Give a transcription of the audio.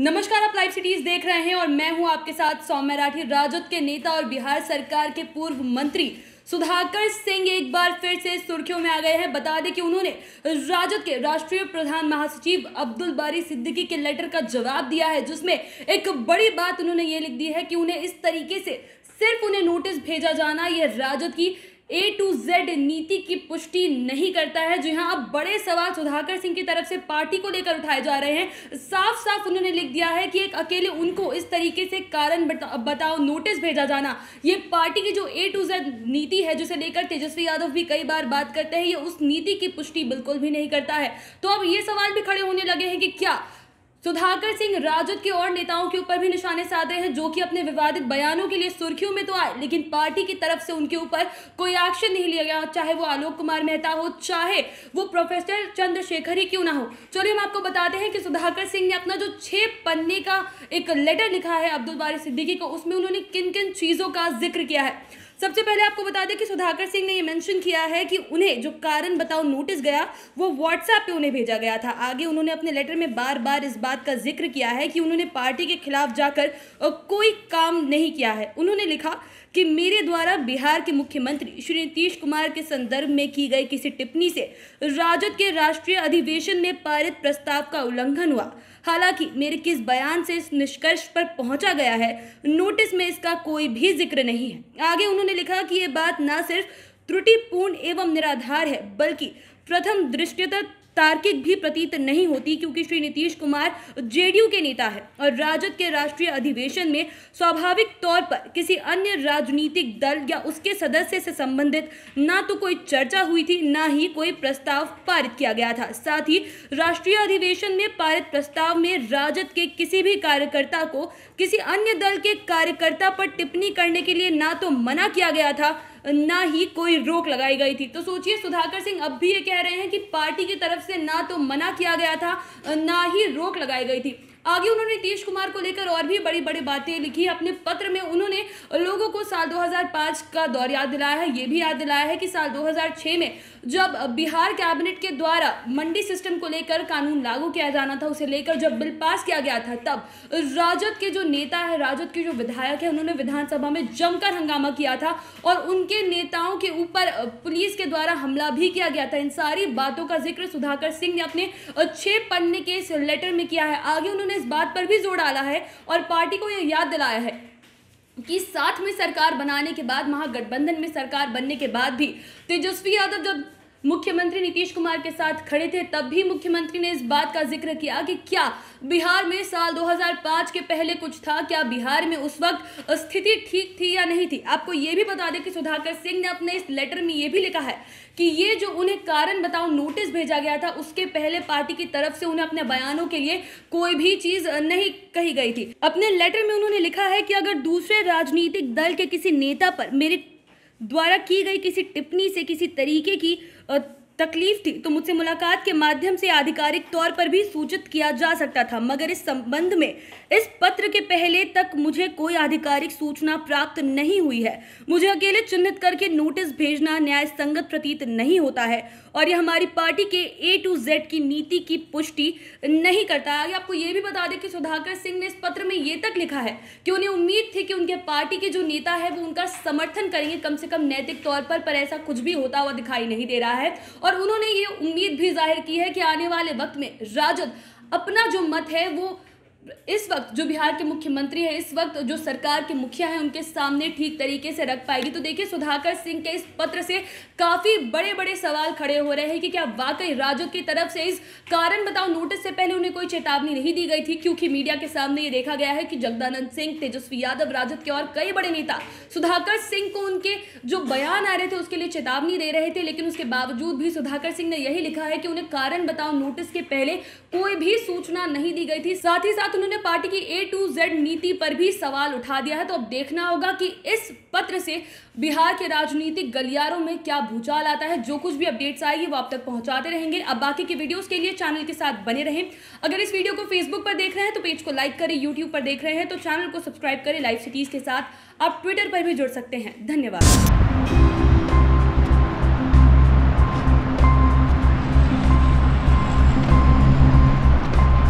नमस्कार आप live cities देख रहे हैं और मैं हूं आपके साथ सौम्य राठी राजद के नेता और बिहार सरकार के पूर्व मंत्री सुधाकर सिंह एक बार फिर से सुर्खियों में आ गए हैं बता दें कि उन्होंने राजद के राष्ट्रीय प्रधान महासचिव अब्दुल बारी सिद्दीकी के लेटर का जवाब दिया है जिसमें एक बड़ी बात उन्होंने ये लिख दी है कि उन्हें इस तरीके से सिर्फ उन्हें नोटिस भेजा जाना यह राजद की ए टू जेड नीति की पुष्टि नहीं करता है जो यहाँ अब बड़े सवाल सुधाकर सिंह की तरफ से पार्टी को लेकर उठाए जा रहे हैं साफ साफ उन्होंने लिख दिया है कि एक अकेले उनको इस तरीके से कारण बता, बताओ नोटिस भेजा जाना ये पार्टी की जो ए टू जेड नीति है जिसे लेकर तेजस्वी यादव भी कई बार बात करते हैं ये उस नीति की पुष्टि बिल्कुल भी नहीं करता है तो अब ये सवाल भी खड़े होने लगे हैं कि क्या सुधाकर सिंह राजद के और नेताओं के ऊपर भी निशाने साधे हैं जो कि अपने विवादित बयानों के लिए सुर्खियों में तो आए लेकिन पार्टी की तरफ से उनके ऊपर कोई एक्शन नहीं लिया गया चाहे वो आलोक कुमार मेहता हो चाहे वो प्रोफेसर चंद्रशेखर ही क्यों ना हो चलिए हम आपको बताते हैं कि सुधाकर सिंह ने अपना जो छः पन्ने का एक लेटर लिखा है अब्दुल बारी सिद्दीकी को उसमें उन्होंने किन किन चीज़ों का जिक्र किया है सबसे पहले आपको बता दें कि सुधाकर सिंह ने ये मेंशन किया है कि उन्हें जो कारण बताओ नोटिस गया वो व्हाट्सएप पे उन्हें भेजा गया था आगे उन्होंने अपने लेटर में बार बार इस बात का जिक्र किया है कि उन्होंने पार्टी के खिलाफ जाकर कोई काम नहीं किया है उन्होंने लिखा कि मेरे द्वारा बिहार के मुख्यमंत्री श्री नीतीश कुमार के संदर्भ में की गई किसी टिप्पणी से राजद के राष्ट्रीय अधिवेशन में पारित प्रस्ताव का उल्लंघन हुआ हालांकि मेरे किस बयान से इस निष्कर्ष पर पहुंचा गया है नोटिस में इसका कोई भी जिक्र नहीं है आगे उन्होंने लिखा कि ये बात ना सिर्फ त्रुटिपूर्ण एवं निराधार है बल्कि प्रथम दृष्टिता तार्किक भी प्रतीत नहीं होती क्योंकि श्री नीतीश कुमार जेडीयू के नेता है और राजद के राष्ट्रीय अधिवेशन में स्वाभाविक तौर पर किसी अन्य राजनीतिक दल या उसके सदस्य से संबंधित ना तो कोई चर्चा हुई थी ना ही कोई प्रस्ताव पारित किया गया था साथ ही राष्ट्रीय अधिवेशन में पारित प्रस्ताव में राजद के किसी भी कार्यकर्ता को किसी अन्य दल के कार्यकर्ता पर टिप्पणी करने के लिए ना तो मना किया गया था ना ही कोई रोक लगाई गई थी तो सोचिए सुधाकर सिंह अब भी ये कह रहे हैं कि पार्टी की तरफ से ना तो मना किया गया था ना ही रोक लगाई गई थी आगे उन्होंने नीतीश कुमार को लेकर और भी बड़ी बड़ी बातें लिखी अपने पत्र में उन्होंने लोगों को साल 2005 का दौर याद दिलाया है ये भी याद दिलाया है कि साल 2006 में जब बिहार कैबिनेट के द्वारा मंडी सिस्टम को लेकर कानून लागू किया जाना था उसे लेकर जब बिल पास किया गया था तब राजद के जो नेता है राजद के जो विधायक है उन्होंने विधानसभा में जमकर हंगामा किया था और उनके नेताओं के ऊपर पुलिस के द्वारा हमला भी किया गया था इन सारी बातों का जिक्र सुधाकर सिंह ने अपने छह पन्ने के इस लेटर में किया है आगे उन्होंने इस बात पर भी जोर डाला है और पार्टी को यह याद दिलाया है कि साथ में सरकार बनाने के बाद महागठबंधन में सरकार बनने के बाद भी तेजस्वी यादव जब मुख्यमंत्री नीतीश कुमार के साथ खड़े थे तब भी मुख्यमंत्री ने इस बात का जिक्र किया कि क्या बिहार में साल 2005 के पहले कुछ था क्या बिहार में उस वक्त स्थिति ठीक थी या नहीं थी आपको ये भी बता दें कि सुधाकर सिंह ने अपने इस लेटर में ये भी लिखा है कि ये जो उन्हें कारण बताओ नोटिस भेजा गया था उसके पहले पार्टी की तरफ से उन्हें अपने बयानों के लिए कोई भी चीज नहीं कही गई थी अपने लेटर में उन्होंने लिखा है कि अगर दूसरे राजनीतिक दल के किसी नेता पर मेरी द्वारा की गई किसी टिप्पणी से किसी तरीके की तकलीफ थी तो मुझसे मुलाकात के माध्यम से आधिकारिक तौर पर भी सूचित किया जा सकता था मगर इस संबंध में इस पत्र के पहले तक मुझे कोई आधिकारिक सूचना प्राप्त नहीं हुई है मुझे अकेले चिन्हित करके नोटिस भेजना न्याय संगत प्रतीत नहीं होता है और यह हमारी पार्टी के ए टू जेड की नीति की पुष्टि नहीं करता है आगे आपको यह भी बता दें कि सुधाकर सिंह ने इस पत्र में ये तक लिखा है कि उन्हें उम्मीद थी कि उनके पार्टी के जो नेता है वो उनका समर्थन करेंगे कम से कम नैतिक तौर पर पर ऐसा कुछ भी होता हुआ दिखाई नहीं दे रहा है और और उन्होंने ये उम्मीद भी जाहिर की है कि आने वाले वक्त में राजद अपना जो मत है वो इस वक्त जो बिहार के मुख्यमंत्री हैं इस वक्त जो सरकार के मुखिया हैं उनके सामने ठीक तरीके से रख पाएगी तो देखिए सुधाकर सिंह के इस पत्र से काफ़ी बड़े बड़े सवाल खड़े हो रहे हैं कि क्या वाकई राजद की तरफ से इस कारण बताओ नोटिस से पहले उन्हें कोई चेतावनी नहीं दी गई थी क्योंकि मीडिया के सामने ये देखा गया है कि जगदानंद सिंह तेजस्वी यादव राजद के और कई बड़े नेता सुधाकर सिंह को उनके जो बयान आ रहे थे उसके लिए चेतावनी दे रहे थे लेकिन उसके बावजूद भी सुधाकर सिंह ने यही लिखा है कि उन्हें कारण बताओ नोटिस के पहले कोई भी सूचना नहीं दी गई थी साथ ही साथ उन्होंने पार्टी की ए टू जेड नीति पर भी सवाल उठा दिया है तो अब देखना होगा कि इस पत्र से बिहार के राजनीतिक गलियारों में क्या भूचाल आता है जो कुछ भी अपडेट्स आएगी वो आप तक पहुंचाते रहेंगे अब बाकी के वीडियोस के लिए चैनल के साथ बने रहें अगर इस वीडियो को फेसबुक पर देख रहे हैं तो पेज को लाइक करें यूट्यूब पर देख रहे हैं तो चैनल को सब्सक्राइब करें लाइव सिटीज़ के साथ आप ट्विटर पर भी जुड़ सकते हैं धन्यवाद